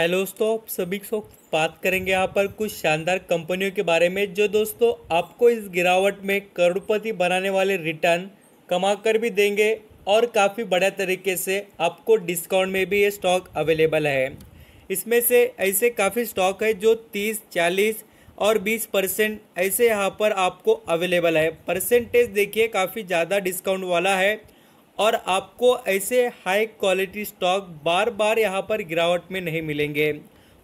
hello दोस्तों आप सभी को बात करेंगे यहाँ पर कुछ शानदार कंपनियों के बारे में जो दोस्तों आपको इस गिरावट में करोड़पति बनाने वाले रिटर्न कमा कर भी देंगे और काफ़ी बड़े तरीके से आपको डिस्काउंट में भी ये स्टॉक अवेलेबल है इसमें से ऐसे काफ़ी स्टॉक है जो तीस चालीस और बीस परसेंट ऐसे यहाँ पर आपको अवेलेबल है परसेंटेज देखिए काफ़ी ज़्यादा डिस्काउंट वाला है और आपको ऐसे हाई क्वालिटी स्टॉक बार बार यहाँ पर गिरावट में नहीं मिलेंगे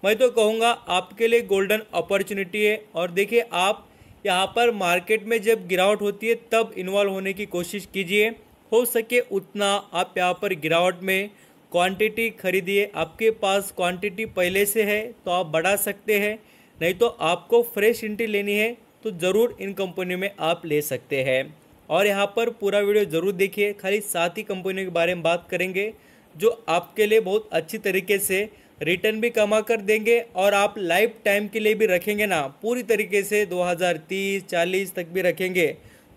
मैं तो कहूँगा आपके लिए गोल्डन अपॉर्चुनिटी है और देखिए आप यहाँ पर मार्केट में जब गिरावट होती है तब इन्वॉल्व होने की कोशिश कीजिए हो सके उतना आप यहाँ पर गिरावट में क्वांटिटी खरीदिए आपके पास क्वांटिटी पहले से है तो आप बढ़ा सकते हैं नहीं तो आपको फ्रेश इंट्री लेनी है तो ज़रूर इन कंपनी में आप ले सकते हैं और यहाँ पर पूरा वीडियो ज़रूर देखिए खाली सात ही कंपनियों के बारे में बात करेंगे जो आपके लिए बहुत अच्छी तरीके से रिटर्न भी कमा कर देंगे और आप लाइफ टाइम के लिए भी रखेंगे ना पूरी तरीके से 2030 40 तक भी रखेंगे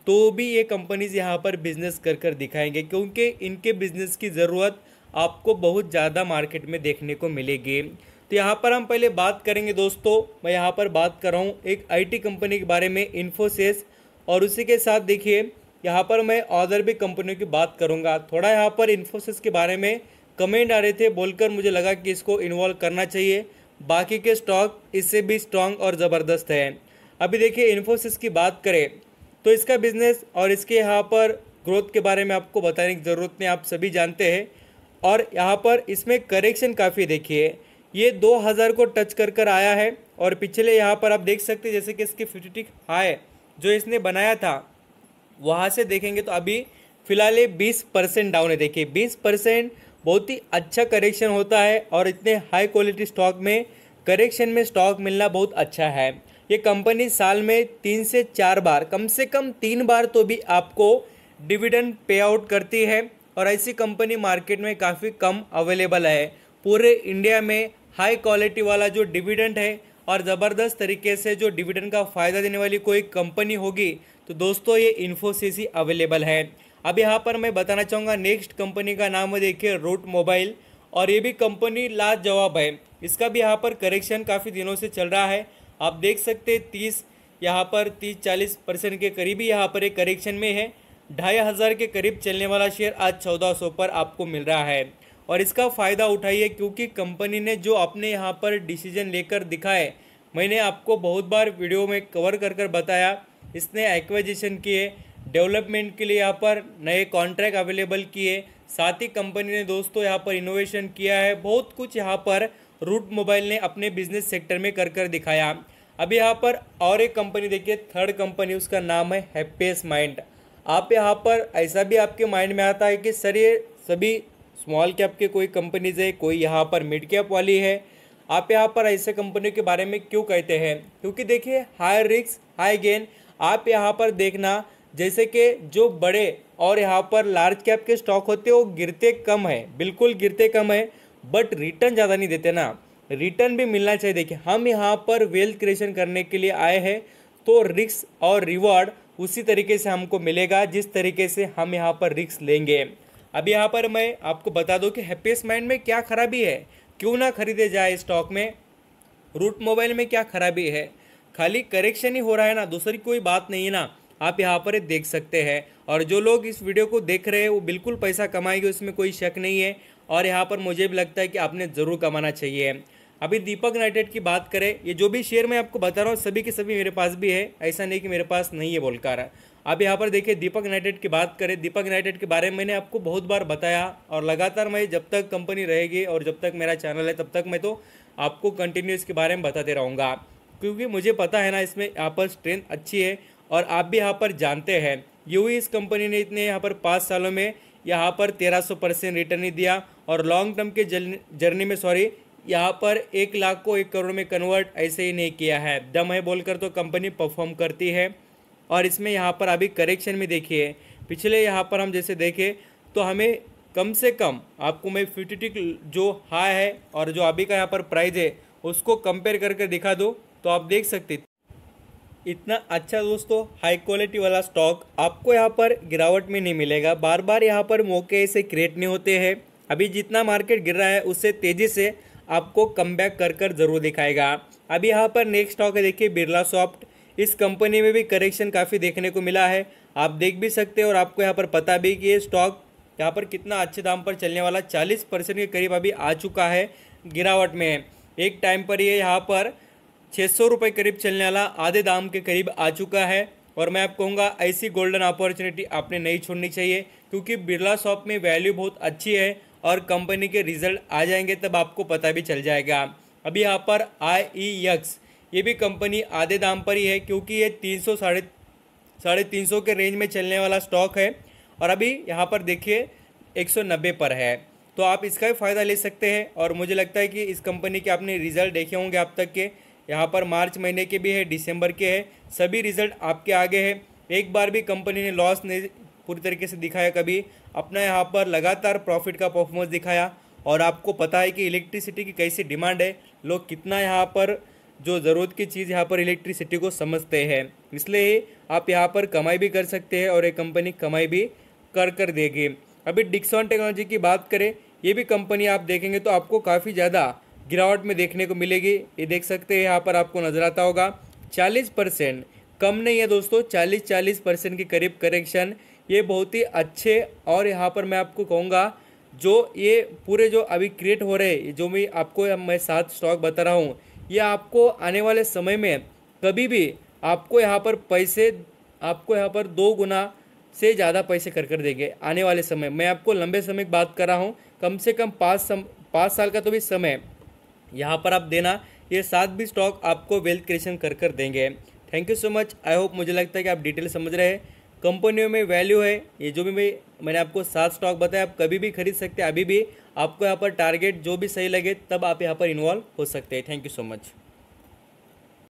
तो भी ये कंपनीज यहाँ पर बिजनेस कर कर दिखाएंगे क्योंकि इनके बिजनेस की ज़रूरत आपको बहुत ज़्यादा मार्केट में देखने को मिलेगी तो यहाँ पर हम पहले बात करेंगे दोस्तों मैं यहाँ पर बात कर रहा हूँ एक आईटी कंपनी के बारे में इन्फोसिस और उसी के साथ देखिए यहाँ पर मैं अदर भी कंपनियों की बात करूँगा थोड़ा यहाँ पर इन्फोसिस के बारे में कमेंट आ रहे थे बोलकर मुझे लगा कि इसको इन्वॉल्व करना चाहिए बाकी के स्टॉक इससे भी स्ट्रॉन्ग और ज़बरदस्त हैं अभी देखिए इन्फोसिस की बात करें तो इसका बिजनेस और इसके यहाँ पर ग्रोथ के बारे में आपको बताने की ज़रूरत नहीं आप सभी जानते हैं और यहाँ पर इसमें करेक्शन काफ़ी देखिए ये 2000 को टच कर कर आया है और पिछले यहाँ पर आप देख सकते हैं जैसे कि इसकी फिफ्टी हाई जो इसने बनाया था वहाँ से देखेंगे तो अभी फ़िलहाल ये बीस परसेंट डाउन है देखिए बीस परसेंट बहुत ही अच्छा करेक्शन होता है और इतने हाई क्वालिटी स्टॉक में करेक्शन में स्टॉक मिलना बहुत अच्छा है ये कंपनी साल में तीन से चार बार कम से कम तीन बार तो भी आपको डिविडेंड पे आउट करती है और ऐसी कंपनी मार्केट में काफ़ी कम अवेलेबल है पूरे इंडिया में हाई क्वालिटी वाला जो डिविडेंड है और ज़बरदस्त तरीके से जो डिविडेंड का फ़ायदा देने वाली कोई कंपनी होगी तो दोस्तों ये इन्फोसिस ही अवेलेबल है अब यहाँ पर मैं बताना चाहूँगा नेक्स्ट कंपनी का नाम देखिए रूट मोबाइल और ये भी कंपनी लाजवाब है इसका भी यहाँ पर करेक्शन काफ़ी दिनों से चल रहा है आप देख सकते तीस यहाँ पर तीस चालीस परसेंट के करीब ही यहाँ पर एक करेक्शन में है ढाई हज़ार के करीब चलने वाला शेयर आज चौदह सौ पर आपको मिल रहा है और इसका फ़ायदा उठाइए क्योंकि कंपनी ने जो अपने यहाँ पर डिसीजन लेकर दिखाए मैंने आपको बहुत बार वीडियो में कवर कर कर बताया इसने एक्विजिशन किए डेवलपमेंट के लिए यहाँ पर नए कॉन्ट्रैक्ट अवेलेबल किए साथ ही कंपनी ने दोस्तों यहाँ पर इनोवेशन किया है बहुत कुछ यहाँ पर रूट मोबाइल ने अपने बिजनेस सेक्टर में कर कर दिखाया अब यहाँ पर और एक कंपनी देखिए थर्ड कंपनी उसका नाम है हैप्पीएस्ट माइंड आप यहाँ पर ऐसा भी आपके माइंड में आता है कि सर ये सभी स्मॉल कैप के कोई कंपनीज़ है कोई यहाँ पर मिड कैप वाली है आप यहाँ पर ऐसे कंपनियों के बारे में क्यों कहते हैं क्योंकि देखिए हाई रिक्स हाई गेन आप यहाँ पर देखना जैसे कि जो बड़े और यहाँ पर लार्ज कैप के स्टॉक होते हैं वो गिरते कम है बिल्कुल गिरते कम है बट रिटर्न ज़्यादा नहीं देते ना रिटर्न भी मिलना चाहिए देखिए हम यहाँ पर वेल्थ क्रिएशन करने के लिए आए हैं तो रिक्स और रिवॉर्ड उसी तरीके से हमको मिलेगा जिस तरीके से हम यहाँ पर रिक्स लेंगे अब यहाँ पर मैं आपको बता दूँ कि हैप्पीस्ट माइंड में क्या खराबी है क्यों ना खरीदे जाए स्टॉक में रूट मोबाइल में क्या खराबी है खाली करेक्शन ही हो रहा है ना दूसरी कोई बात नहीं है ना आप यहाँ पर देख सकते हैं और जो लोग इस वीडियो को देख रहे हैं वो बिल्कुल पैसा कमाएंगे उसमें कोई शक नहीं है और यहाँ पर मुझे भी लगता है कि आपने ज़रूर कमाना चाहिए अभी दीपक यूनाइटेड की बात करें ये जो भी शेयर मैं आपको बता रहा हूँ सभी के सभी मेरे पास भी है ऐसा नहीं कि मेरे पास नहीं है बोल कर अब यहाँ पर देखिए दीपक यूनाइटेड की बात करें दीपक यूनाइटेड के बारे में मैंने आपको बहुत बार बताया और लगातार मैं जब तक कंपनी रहेगी और जब तक मेरा चैनल है तब तक मैं तो आपको कंटिन्यू इसके बारे में बताते रहूँगा क्योंकि मुझे पता है ना इसमें यहाँ पर स्ट्रेंथ अच्छी है और आप भी यहाँ पर जानते हैं यू इस कंपनी ने इतने यहाँ पर पाँच सालों में यहाँ पर 1300 परसेंट रिटर्न ही दिया और लॉन्ग टर्म के जर्नी में सॉरी यहाँ पर एक लाख को एक करोड़ में कन्वर्ट ऐसे ही नहीं किया है दम है बोलकर तो कंपनी परफॉर्म करती है और इसमें यहाँ पर अभी करेक्शन में देखिए पिछले यहाँ पर हम जैसे देखें तो हमें कम से कम आपको मैं फ्यूटिटिक जो हाई है और जो अभी का यहाँ पर प्राइस है उसको कंपेयर करके दिखा दो तो आप देख सकते इतना अच्छा दोस्तों हाई क्वालिटी वाला स्टॉक आपको यहाँ पर गिरावट में नहीं मिलेगा बार बार यहाँ पर मौके ऐसे क्रिएट नहीं होते हैं अभी जितना मार्केट गिर रहा है उससे तेज़ी से आपको कम कर कर जरूर दिखाएगा अब यहाँ पर नेक्स्ट स्टॉक है देखिए बिरला सॉफ्ट इस कंपनी में भी करेक्शन काफ़ी देखने को मिला है आप देख भी सकते हैं और आपको यहाँ पर पता भी कि ये स्टॉक यहाँ पर कितना अच्छे दाम पर चलने वाला 40 परसेंट के करीब अभी आ चुका है गिरावट में एक टाइम पर ये यहाँ पर छः सौ रुपये करीब चलने वाला आधे दाम के करीब आ चुका है और मैं आपको कहूँगा ऐसी गोल्डन अपॉर्चुनिटी आपने नहीं छोड़नी चाहिए क्योंकि बिरला शॉप में वैल्यू बहुत अच्छी है और कंपनी के रिजल्ट आ जाएंगे तब आपको पता भी चल जाएगा अभी यहाँ पर आई ई यक्स ये भी कंपनी आधे दाम पर ही है क्योंकि ये तीन सौ साढ़े साढ़े तीन सौ के रेंज में चलने वाला स्टॉक है और अभी यहाँ पर देखिए एक सौ नब्बे पर है तो आप इसका भी फ़ायदा ले सकते हैं और मुझे लगता है कि इस कंपनी के आपने रिज़ल्ट देखे होंगे आप तक के यहाँ पर मार्च महीने के भी है दिसंबर के है सभी रिज़ल्ट आपके आगे है एक बार भी कंपनी ने लॉस नहीं पूरी तरीके से दिखाया कभी अपना यहाँ पर लगातार प्रॉफिट का परफॉर्मेंस दिखाया और आपको पता है कि इलेक्ट्रिसिटी की कैसी डिमांड है लोग कितना यहाँ पर जो ज़रूरत की चीज़ यहाँ पर इलेक्ट्रिसिटी को समझते हैं इसलिए आप यहाँ पर कमाई भी कर सकते हैं और ये कंपनी कमाई भी कर कर देगी अभी डिक्सॉन टेक्नोलॉजी की बात करें ये भी कंपनी आप देखेंगे तो आपको काफ़ी ज़्यादा गिरावट में देखने को मिलेगी ये देख सकते हैं यहाँ पर आपको नज़र आता होगा चालीस परसेंट कम नहीं है दोस्तों चालीस चालीस परसेंट के करीब करेक्शन ये बहुत ही अच्छे और यहाँ पर मैं आपको कहूँगा जो ये पूरे जो अभी क्रिएट हो रहे जो मैं आपको मैं सात स्टॉक बता रहा हूँ ये आपको आने वाले समय में कभी भी आपको यहाँ पर पैसे आपको यहाँ पर दो गुना से ज़्यादा पैसे कर कर देंगे आने वाले समय मैं आपको लंबे समय की बात कर रहा हूँ कम से कम पाँच सम पाँच साल का तो भी समय यहाँ पर आप देना ये सात भी स्टॉक आपको वेल्थ क्रिएशन कर कर देंगे thank you so much I hope मुझे लगता है कि आप डिटेल समझ रहे हैं कंपनियों में वैल्यू है ये जो भी मैं मैंने आपको सात स्टॉक बताया आप कभी भी खरीद सकते हैं अभी भी आपको यहाँ पर टारगेट जो भी सही लगे तब आप यहाँ पर इन्वॉल्व हो सकते हैं थैंक यू सो मच